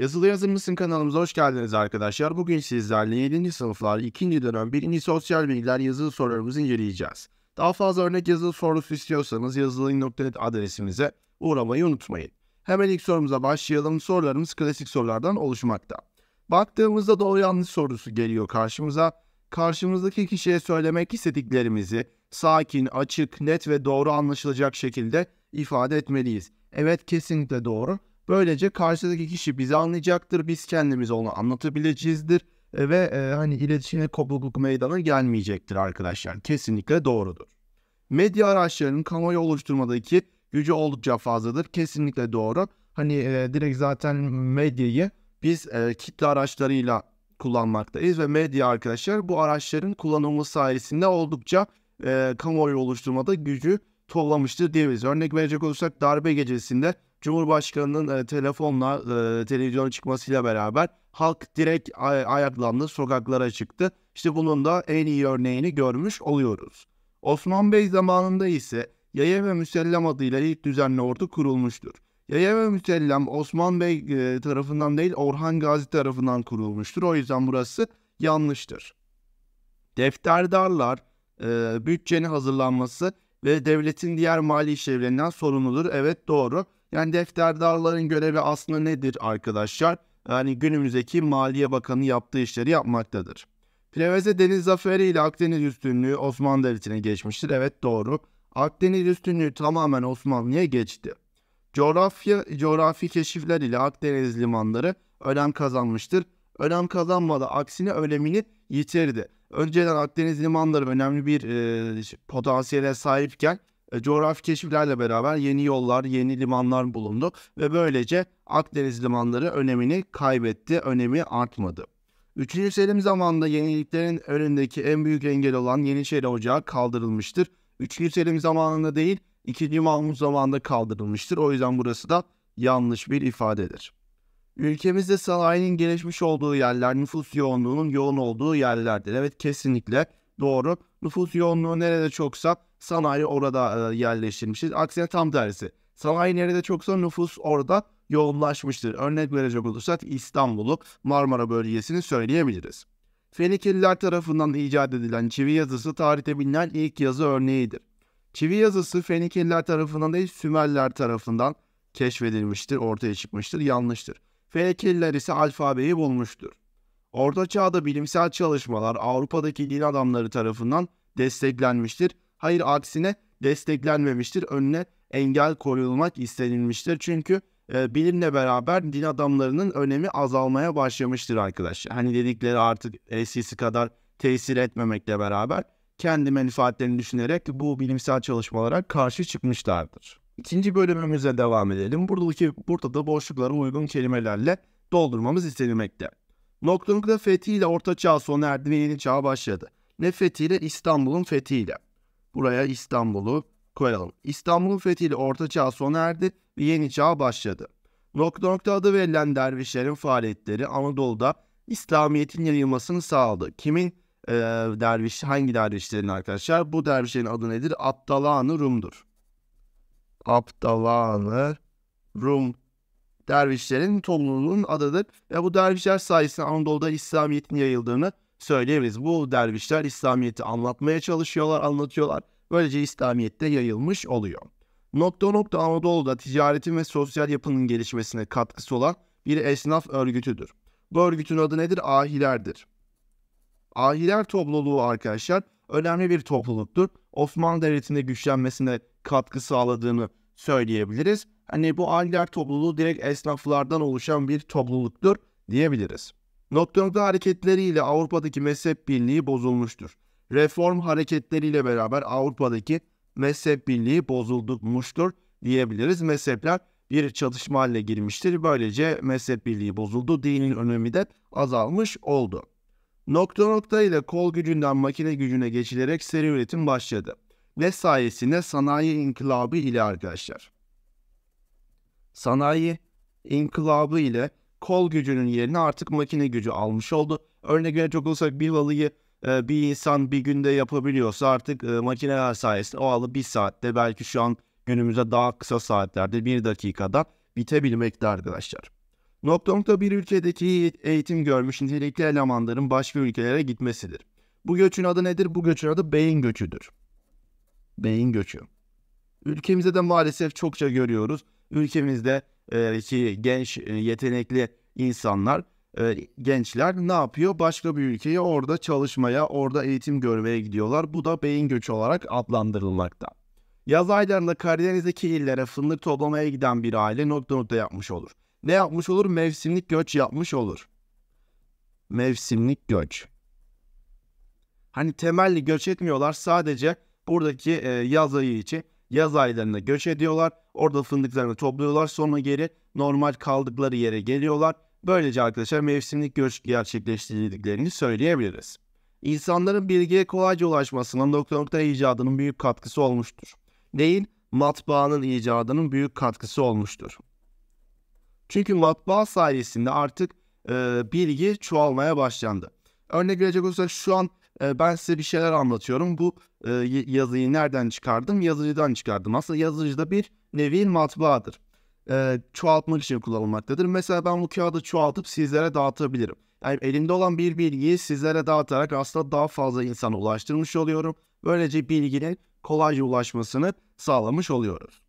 Yazılı Yazımlısın kanalımıza hoş geldiniz arkadaşlar. Bugün sizlerle 7. sınıflar 2. dönem 1. sosyal bilgiler yazılı sorularımızı inceleyeceğiz. Daha fazla örnek yazılı sorusu istiyorsanız yazılı.net adresimize uğramayı unutmayın. Hemen ilk sorumuza başlayalım. Sorularımız klasik sorulardan oluşmakta. Baktığımızda doğru yanlış sorusu geliyor karşımıza. Karşımızdaki kişiye söylemek istediklerimizi sakin, açık, net ve doğru anlaşılacak şekilde ifade etmeliyiz. Evet kesinlikle doğru. Böylece karşıdaki kişi bizi anlayacaktır, biz kendimiz onu anlatabileceğizdir e, ve e, hani iletişime kopukluk meydana gelmeyecektir arkadaşlar. Kesinlikle doğrudur. Medya araçlarının kamuoyu oluşturmadaki gücü oldukça fazladır. Kesinlikle doğru. Hani e, direkt zaten medyayı biz e, kitle araçlarıyla kullanmaktayız ve medya arkadaşlar bu araçların kullanımı sayesinde oldukça e, kamuoyu oluşturmada gücü toplamıştır diyebiliriz. Örnek verecek olursak darbe gecesinde Cumhurbaşkanı'nın e, telefonla e, televizyona çıkmasıyla beraber halk direkt ay- ayaklandı, sokaklara çıktı. İşte bunun da en iyi örneğini görmüş oluyoruz. Osman Bey zamanında ise Yaya ve Müsellem adıyla ilk düzenli ordu kurulmuştur. Yaya ve Müsellem Osman Bey e, tarafından değil Orhan Gazi tarafından kurulmuştur. O yüzden burası yanlıştır. Defterdarlar e, bütçenin hazırlanması ve devletin diğer mali işlevlerinden sorumludur. Evet doğru. Yani defterdarların görevi aslında nedir arkadaşlar? Yani günümüzdeki Maliye Bakanı yaptığı işleri yapmaktadır. Preveze Deniz Zaferi ile Akdeniz üstünlüğü Osmanlı Devleti'ne geçmiştir. Evet doğru. Akdeniz üstünlüğü tamamen Osmanlı'ya geçti. Coğrafya, coğrafi keşifler ile Akdeniz limanları önem kazanmıştır. Önem kazanmadı aksine önemini yitirdi. Önceden Akdeniz limanları önemli bir e, potansiyele sahipken e, coğrafi keşiflerle beraber yeni yollar, yeni limanlar bulundu ve böylece Akdeniz limanları önemini kaybetti, önemi artmadı. Üçüncü Selim zamanında yeniliklerin önündeki en büyük engel olan Yeniçeri Ocağı kaldırılmıştır. Üçüncü Selim zamanında değil, ikinci Mahmut zamanında kaldırılmıştır. O yüzden burası da yanlış bir ifadedir. Ülkemizde sanayinin gelişmiş olduğu yerler, nüfus yoğunluğunun yoğun olduğu yerlerdir. Evet kesinlikle doğru. Nüfus yoğunluğu nerede çoksa Sanayi orada e, yerleştirilmiştir. Aksine tam tersi. Sanayi nerede çoksa nüfus orada yoğunlaşmıştır. Örnek verecek olursak İstanbul'u Marmara bölgesini söyleyebiliriz. Fenikeliler tarafından icat edilen çivi yazısı tarihte bilinen ilk yazı örneğidir. Çivi yazısı Fenikeliler tarafından değil Sümerler tarafından keşfedilmiştir, ortaya çıkmıştır, yanlıştır. Fenikeliler ise alfabeyi bulmuştur. Orta çağda bilimsel çalışmalar Avrupa'daki din adamları tarafından desteklenmiştir. Hayır aksine desteklenmemiştir. Önüne engel koyulmak istenilmiştir. Çünkü e, bilimle beraber din adamlarının önemi azalmaya başlamıştır arkadaşlar. Hani dedikleri artık eskisi kadar tesir etmemekle beraber kendi menfaatlerini düşünerek bu bilimsel çalışmalara karşı çıkmışlardır. İkinci bölümümüze devam edelim. Buradaki burada da boşluklara uygun kelimelerle doldurmamız istenilmekte. Noktalıkta fethiyle Orta Çağ sona erdi ve Yeni Çağ başladı. Ne fethiyle İstanbul'un fethiyle. Buraya İstanbul'u koyalım. İstanbul'un fethiyle Orta Çağ sona erdi ve Yeni Çağ başladı. Nokta nokta adı verilen dervişlerin faaliyetleri Anadolu'da İslamiyet'in yayılmasını sağladı. Kimin e, derviş, hangi dervişlerin arkadaşlar? Bu dervişlerin adı nedir? Abdalanı Rum'dur. Abdalanı Rum dervişlerin topluluğunun adıdır. Ve bu dervişler sayesinde Anadolu'da İslamiyet'in yayıldığını söyleyebiliriz. Bu dervişler İslamiyet'i anlatmaya çalışıyorlar, anlatıyorlar. Böylece İslamiyet de yayılmış oluyor. Nokta nokta Anadolu'da ticaretin ve sosyal yapının gelişmesine katkısı olan bir esnaf örgütüdür. Bu örgütün adı nedir? Ahilerdir. Ahiler topluluğu arkadaşlar önemli bir topluluktur. Osmanlı Devleti'nde güçlenmesine katkı sağladığını söyleyebiliriz. Hani bu ahiler topluluğu direkt esnaflardan oluşan bir topluluktur diyebiliriz nokta hareketleriyle Avrupa'daki mezhep birliği bozulmuştur. Reform hareketleriyle beraber Avrupa'daki mezhep birliği bozulmuştur diyebiliriz. Mezhepler bir çatışma haline girmiştir. Böylece mezhep birliği bozuldu. Dinin önemi de azalmış oldu. Nokta nokta ile kol gücünden makine gücüne geçilerek seri üretim başladı. Ve sayesinde sanayi inkılabı ile arkadaşlar. Sanayi inkılabı ile kol gücünün yerini artık makine gücü almış oldu. Örnek verecek olursak bir halıyı e, bir insan bir günde yapabiliyorsa artık e, makineler sayesinde o halı bir saatte belki şu an günümüzde daha kısa saatlerde bir dakikada bitebilmekte arkadaşlar. Nokta nokta bir ülkedeki eğitim görmüş nitelikli elemanların başka ülkelere gitmesidir. Bu göçün adı nedir? Bu göçün adı beyin göçüdür. Beyin göçü. Ülkemizde de maalesef çokça görüyoruz. Ülkemizde e, ki genç e, yetenekli insanlar e, gençler ne yapıyor? Başka bir ülkeye orada çalışmaya, orada eğitim görmeye gidiyorlar. Bu da beyin göç olarak adlandırılmakta. Yaz aylarında Karadeniz'deki illere fındık toplamaya giden bir aile nokta nokta yapmış olur. Ne yapmış olur? Mevsimlik göç yapmış olur. Mevsimlik göç. Hani temelli göç etmiyorlar sadece buradaki e, yaz ayı için yaz aylarında göç ediyorlar. Orada fındıklarını topluyorlar. Sonra geri normal kaldıkları yere geliyorlar. Böylece arkadaşlar mevsimlik göç gerçekleştirdiklerini söyleyebiliriz. İnsanların bilgiye kolayca ulaşmasının doktorlukta icadının büyük katkısı olmuştur. Değil, matbaanın icadının büyük katkısı olmuştur. Çünkü matbaa sayesinde artık e, bilgi çoğalmaya başlandı. Örnek verecek olursak şu an ben size bir şeyler anlatıyorum. Bu e, yazıyı nereden çıkardım? Yazıcıdan çıkardım. Aslında yazıcı da bir nevi matbaadır. E, çoğaltmak için kullanılmaktadır. Mesela ben bu kağıdı çoğaltıp sizlere dağıtabilirim. Yani elimde olan bir bilgiyi sizlere dağıtarak aslında daha fazla insana ulaştırmış oluyorum. Böylece bilginin kolayca ulaşmasını sağlamış oluyoruz.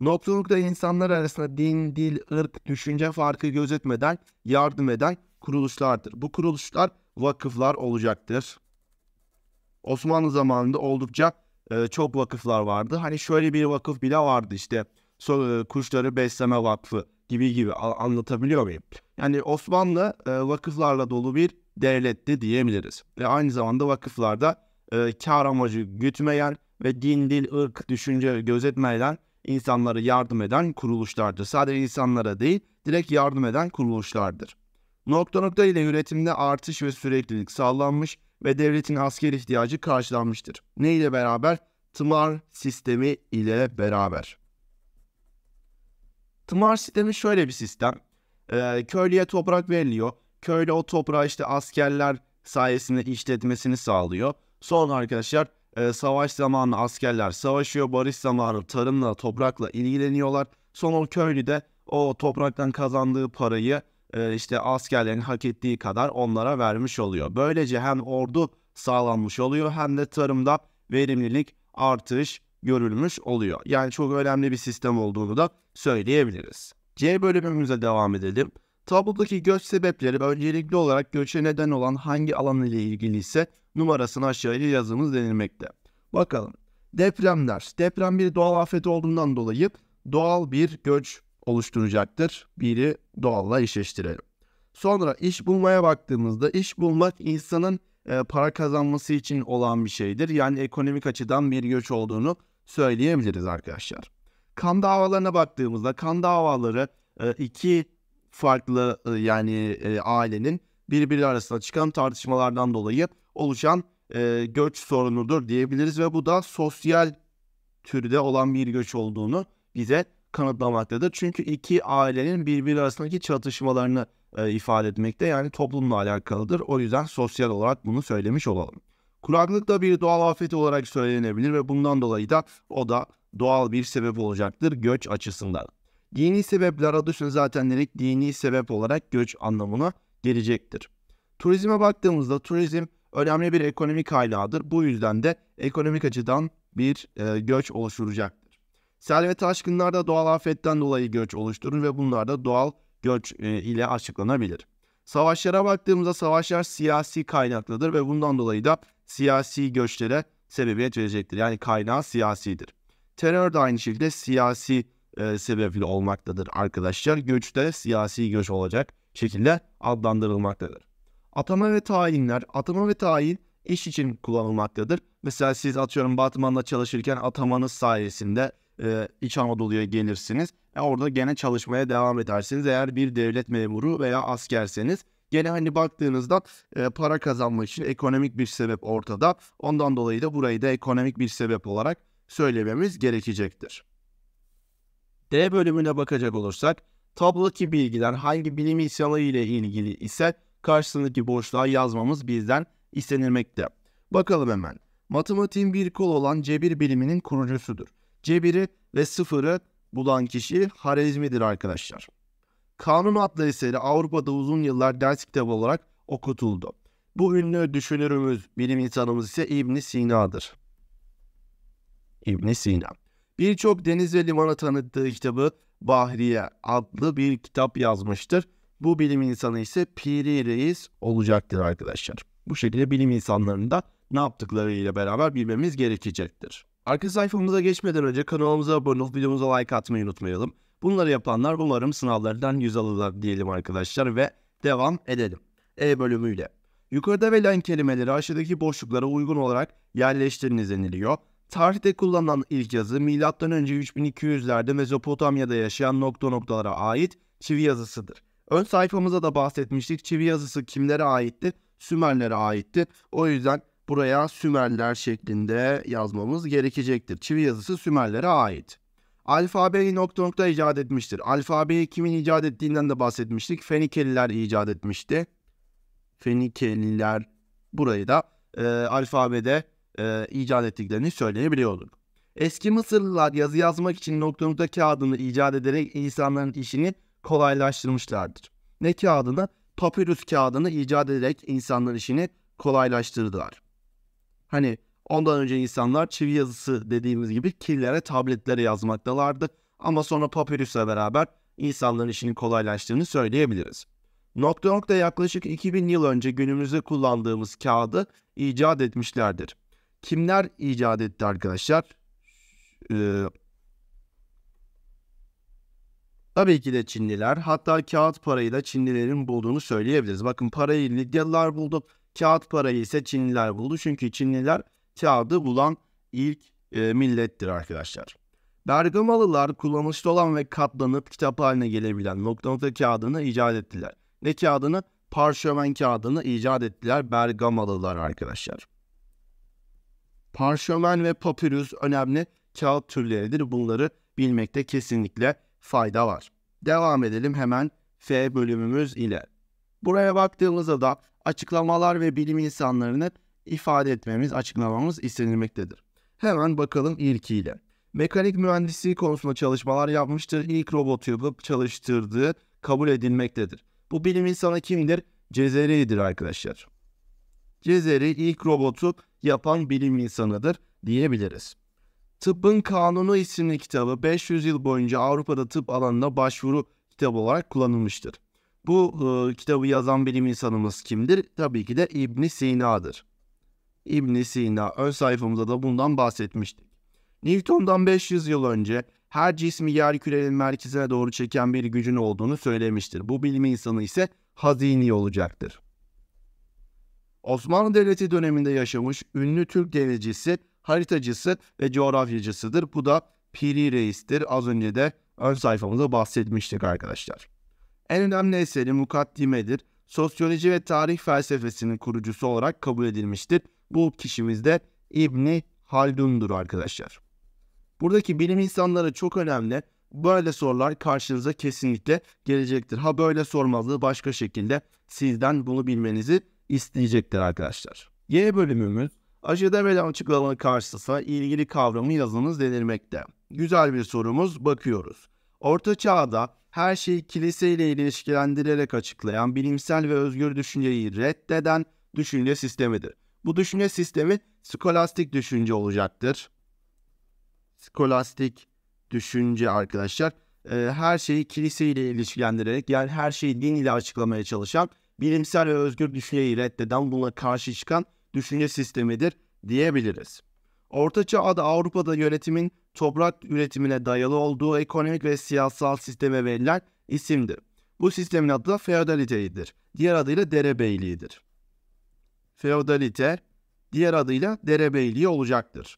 Noktalılıkta insanlar arasında din, dil, ırk, düşünce farkı gözetmeden yardım eden kuruluşlardır. Bu kuruluşlar vakıflar olacaktır. Osmanlı zamanında oldukça e, çok vakıflar vardı. Hani şöyle bir vakıf bile vardı işte so, e, kuşları besleme vakfı gibi gibi A, anlatabiliyor muyum? Yani Osmanlı e, vakıflarla dolu bir devletti diyebiliriz. Ve aynı zamanda vakıflarda e, kar amacı gütmeyen ve din, dil, ırk, düşünce gözetmeyen insanlara yardım eden kuruluşlardır. Sadece insanlara değil, direkt yardım eden kuruluşlardır. Nokta nokta ile üretimde artış ve süreklilik sağlanmış, ve devletin asker ihtiyacı karşılanmıştır. Ne ile beraber? Tımar sistemi ile beraber. Tımar sistemi şöyle bir sistem. Ee, köylüye toprak veriliyor. Köylü o toprağı işte askerler sayesinde işletmesini sağlıyor. Sonra arkadaşlar e, savaş zamanı askerler savaşıyor. Barış zamanı tarımla, toprakla ilgileniyorlar. Sonra o köylü de o topraktan kazandığı parayı e, işte askerlerin hak ettiği kadar onlara vermiş oluyor. Böylece hem ordu sağlanmış oluyor hem de tarımda verimlilik artış görülmüş oluyor. Yani çok önemli bir sistem olduğunu da söyleyebiliriz. C bölümümüze devam edelim. Tablodaki göç sebepleri öncelikli olarak göçe neden olan hangi alan ile ilgili ise numarasını aşağıya yazımız denilmekte. Bakalım. Depremler. Deprem bir doğal afet olduğundan dolayı doğal bir göç oluşturacaktır. Biri doğalla eşleştirelim. Sonra iş bulmaya baktığımızda iş bulmak insanın e, para kazanması için olan bir şeydir. Yani ekonomik açıdan bir göç olduğunu söyleyebiliriz arkadaşlar. Kan davalarına baktığımızda kan davaları e, iki farklı e, yani ailenin birbiri arasında çıkan tartışmalardan dolayı oluşan göç sorunudur diyebiliriz ve bu da sosyal türde olan bir göç olduğunu bize kanıtlamaktadır. Çünkü iki ailenin birbiri arasındaki çatışmalarını e, ifade etmekte yani toplumla alakalıdır. O yüzden sosyal olarak bunu söylemiş olalım. Kuraklık da bir doğal afeti olarak söylenebilir ve bundan dolayı da o da doğal bir sebep olacaktır göç açısından. Dini sebepler adı üstüne zaten direkt dini sebep olarak göç anlamına gelecektir. Turizme baktığımızda turizm önemli bir ekonomik kaynağıdır. Bu yüzden de ekonomik açıdan bir e, göç oluşturacak. Sel ve taşkınlar doğal afetten dolayı göç oluşturur ve bunlar da doğal göç e, ile açıklanabilir. Savaşlara baktığımızda savaşlar siyasi kaynaklıdır ve bundan dolayı da siyasi göçlere sebebiyet verecektir. Yani kaynağı siyasidir. Terör da aynı şekilde siyasi e, sebeple olmaktadır arkadaşlar. Göç de siyasi göç olacak şekilde adlandırılmaktadır. Atama ve tayinler, atama ve tayin iş için kullanılmaktadır. Mesela siz atıyorum Batmanla çalışırken atamanız sayesinde e, İç Anadolu'ya gelirsiniz. E, orada gene çalışmaya devam edersiniz. Eğer bir devlet memuru veya askerseniz gene hani baktığınızda e, para kazanma için ekonomik bir sebep ortada. Ondan dolayı da burayı da ekonomik bir sebep olarak söylememiz gerekecektir. D bölümüne bakacak olursak tablodaki bilgiler hangi bilim insanı ile ilgili ise karşısındaki boşluğa yazmamız bizden istenilmekte. Bakalım hemen. Matematiğin bir kol olan cebir biliminin kurucusudur. C cebiri ve sıfırı bulan kişi Harezmi'dir arkadaşlar. Kanun adlı eseri Avrupa'da uzun yıllar ders kitabı olarak okutuldu. Bu ünlü düşünürümüz, bilim insanımız ise İbn Sina'dır. İbn Sina. Birçok deniz ve limana tanıttığı kitabı Bahriye adlı bir kitap yazmıştır. Bu bilim insanı ise Piri Reis olacaktır arkadaşlar. Bu şekilde bilim insanlarının da ne yaptıklarıyla beraber bilmemiz gerekecektir. Arka sayfamıza geçmeden önce kanalımıza abone olup videomuza like atmayı unutmayalım. Bunları yapanlar umarım sınavlardan yüz alırlar diyelim arkadaşlar ve devam edelim. E bölümüyle. Yukarıda verilen kelimeleri aşağıdaki boşluklara uygun olarak yerleştiriniz deniliyor. Tarihte kullanılan ilk yazı M.Ö. 3200'lerde Mezopotamya'da yaşayan nokta noktalara ait çivi yazısıdır. Ön sayfamıza da bahsetmiştik. Çivi yazısı kimlere aitti? Sümerlere aitti. O yüzden buraya Sümerler şeklinde yazmamız gerekecektir. Çivi yazısı Sümerlere ait. Alfabeyi nokta nokta icat etmiştir. Alfabeyi kimin icat ettiğinden de bahsetmiştik. Fenikeliler icat etmişti. Fenikeliler burayı da e, alfabede e, icat ettiklerini söyleyebiliyorduk. Eski Mısırlılar yazı yazmak için nokta nokta kağıdını icat ederek insanların işini kolaylaştırmışlardır. Ne kağıdını? Papyrus kağıdını icat ederek insanların işini kolaylaştırdılar. Hani ondan önce insanlar çivi yazısı dediğimiz gibi kirlere, tabletlere yazmaktalardı. Ama sonra papyrusla beraber insanların işini kolaylaştığını söyleyebiliriz. Nokta.org da yaklaşık 2000 yıl önce günümüzde kullandığımız kağıdı icat etmişlerdir. Kimler icat etti arkadaşlar? Ee, tabii ki de Çinliler. Hatta kağıt parayı da Çinlilerin bulduğunu söyleyebiliriz. Bakın parayı Lidyalılar buldu. Kağıt parayı ise Çinliler buldu. Çünkü Çinliler kağıdı bulan ilk e, millettir arkadaşlar. Bergamalılar kullanışlı olan ve katlanıp kitap haline gelebilen nokta nokta kağıdını icat ettiler. Ne kağıdını? Parşömen kağıdını icat ettiler Bergamalılar arkadaşlar. Parşömen ve papirüs önemli kağıt türleridir. Bunları bilmekte kesinlikle fayda var. Devam edelim hemen F bölümümüz ile. Buraya baktığımızda da açıklamalar ve bilim insanlarını ifade etmemiz, açıklamamız istenilmektedir. Hemen bakalım ilkiyle. Mekanik mühendisliği konusunda çalışmalar yapmıştır. İlk robotu yapıp çalıştırdığı kabul edilmektedir. Bu bilim insanı kimdir? Cezeri'dir arkadaşlar. Cezeri ilk robotu yapan bilim insanıdır diyebiliriz. Tıbbın Kanunu isimli kitabı 500 yıl boyunca Avrupa'da tıp alanına başvuru kitabı olarak kullanılmıştır. Bu e, kitabı yazan bilim insanımız kimdir? Tabii ki de İbn Sina'dır. İbn Sina ön sayfamızda da bundan bahsetmiştik. Newton'dan 500 yıl önce her cismi yer kürenin merkezine doğru çeken bir gücün olduğunu söylemiştir. Bu bilim insanı ise Hazini olacaktır. Osmanlı Devleti döneminde yaşamış ünlü Türk denizcisi, haritacısı ve coğrafyacısıdır. Bu da Piri Reis'tir. Az önce de ön sayfamızda bahsetmiştik arkadaşlar. En önemli eseri Mukaddime'dir. Sosyoloji ve tarih felsefesinin kurucusu olarak kabul edilmiştir. Bu kişimiz de İbni Haldun'dur arkadaşlar. Buradaki bilim insanları çok önemli. Böyle sorular karşınıza kesinlikle gelecektir. Ha böyle sormazlığı başka şekilde sizden bunu bilmenizi isteyecektir arkadaşlar. Y bölümümüz aşağıda ve açıklamanın karşısına ilgili kavramı yazınız denilmekte. Güzel bir sorumuz bakıyoruz. Orta Çağ'da her şeyi kiliseyle ilişkilendirerek açıklayan bilimsel ve özgür düşünceyi reddeden düşünce sistemidir. Bu düşünce sistemi skolastik düşünce olacaktır. Skolastik düşünce arkadaşlar e, her şeyi kiliseyle ilişkilendirerek yani her şeyi din ile açıklamaya çalışan bilimsel ve özgür düşünceyi reddeden buna karşı çıkan düşünce sistemidir diyebiliriz. Orta Çağ'da Avrupa'da yönetimin toprak üretimine dayalı olduğu ekonomik ve siyasal sisteme verilen isimdir. Bu sistemin adı da feodalitedir. Diğer adıyla derebeyliğidir. Feodalite diğer adıyla derebeyliği olacaktır.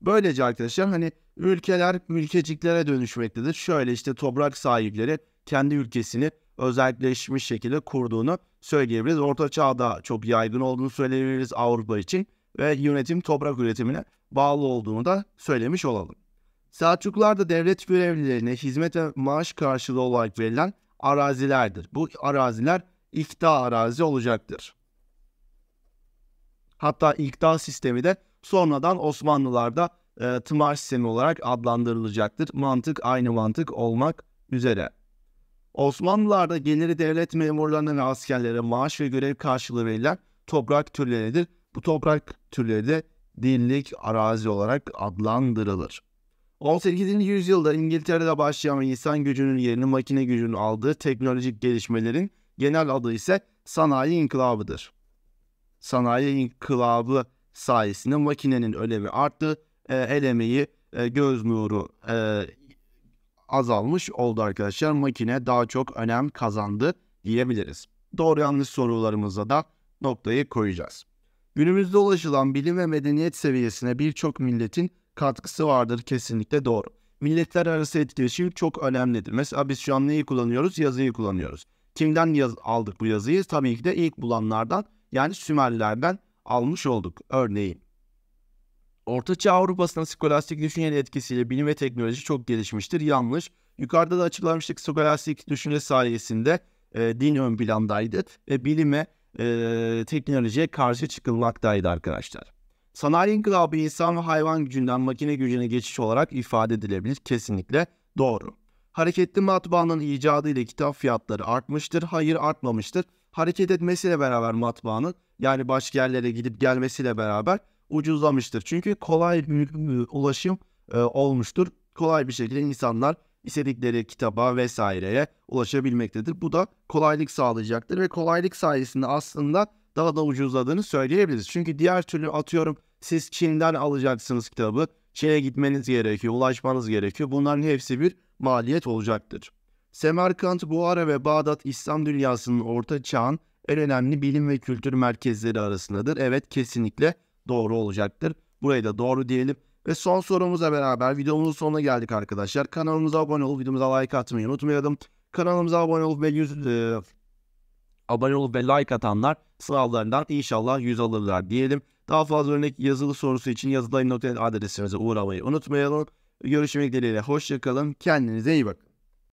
Böylece arkadaşlar hani ülkeler ülkeciklere dönüşmektedir. Şöyle işte toprak sahipleri kendi ülkesini özelleşmiş şekilde kurduğunu söyleyebiliriz. Orta Çağ'da çok yaygın olduğunu söyleyebiliriz Avrupa için ve yönetim toprak üretimine bağlı olduğunu da söylemiş olalım. Selçuklularda devlet görevlilerine hizmet ve maaş karşılığı olarak verilen arazilerdir. Bu araziler ikta arazi olacaktır. Hatta ikta sistemi de sonradan Osmanlılarda e, tımar sistemi olarak adlandırılacaktır. Mantık aynı mantık olmak üzere. Osmanlılarda geliri devlet memurlarına ve askerlere maaş ve görev karşılığı verilen toprak türleridir. Bu toprak türleri de dillik arazi olarak adlandırılır. 18. yüzyılda İngiltere'de başlayan insan gücünün yerini makine gücünün aldığı teknolojik gelişmelerin genel adı ise sanayi inkılabıdır. Sanayi inkılabı sayesinde makinenin önemi arttı, e, el emeği, e, göz nuru e, azalmış oldu arkadaşlar. Makine daha çok önem kazandı diyebiliriz. Doğru yanlış sorularımızda da noktayı koyacağız. Günümüzde ulaşılan bilim ve medeniyet seviyesine birçok milletin katkısı vardır kesinlikle doğru. Milletler arası etkileşim çok önemlidir. Mesela biz şu an neyi kullanıyoruz? Yazıyı kullanıyoruz. Kimden yaz aldık bu yazıyı? Tabii ki de ilk bulanlardan yani Sümerlilerden almış olduk örneğin. Ortaçağ Avrupasında skolastik düşüncenin etkisiyle bilim ve teknoloji çok gelişmiştir. Yanlış. Yukarıda da açıklamıştık skolastik düşünce sayesinde e, din ön plandaydı ve bilime, e, teknolojiye karşı çıkılmaktaydı arkadaşlar. Sanayi inkılabı insan ve hayvan gücünden makine gücüne geçiş olarak ifade edilebilir. Kesinlikle doğru. Hareketli matbaanın icadı ile kitap fiyatları artmıştır. Hayır artmamıştır. Hareket etmesiyle beraber matbaanın yani başka yerlere gidip gelmesiyle beraber ucuzlamıştır. Çünkü kolay ulaşım e, olmuştur. Kolay bir şekilde insanlar istedikleri kitaba vesaireye ulaşabilmektedir. Bu da kolaylık sağlayacaktır ve kolaylık sayesinde aslında daha da ucuzladığını söyleyebiliriz. Çünkü diğer türlü atıyorum siz Çin'den alacaksınız kitabı. Çin'e gitmeniz gerekiyor, ulaşmanız gerekiyor. Bunların hepsi bir maliyet olacaktır. Semerkant, Buhara ve Bağdat İslam dünyasının orta çağın en önemli bilim ve kültür merkezleri arasındadır. Evet kesinlikle doğru olacaktır. Burayı da doğru diyelim. Ve son sorumuza beraber videomuzun sonuna geldik arkadaşlar. Kanalımıza abone olup videomuza like atmayı unutmayalım. Kanalımıza abone olup ve yüz, e, abone olup ve like atanlar sınavlarından inşallah yüz alırlar diyelim. Daha fazla örnek yazılı sorusu için yazılayın.net adresimize uğramayı unutmayalım. Görüşmek dileğiyle hoşçakalın. Kendinize iyi bakın.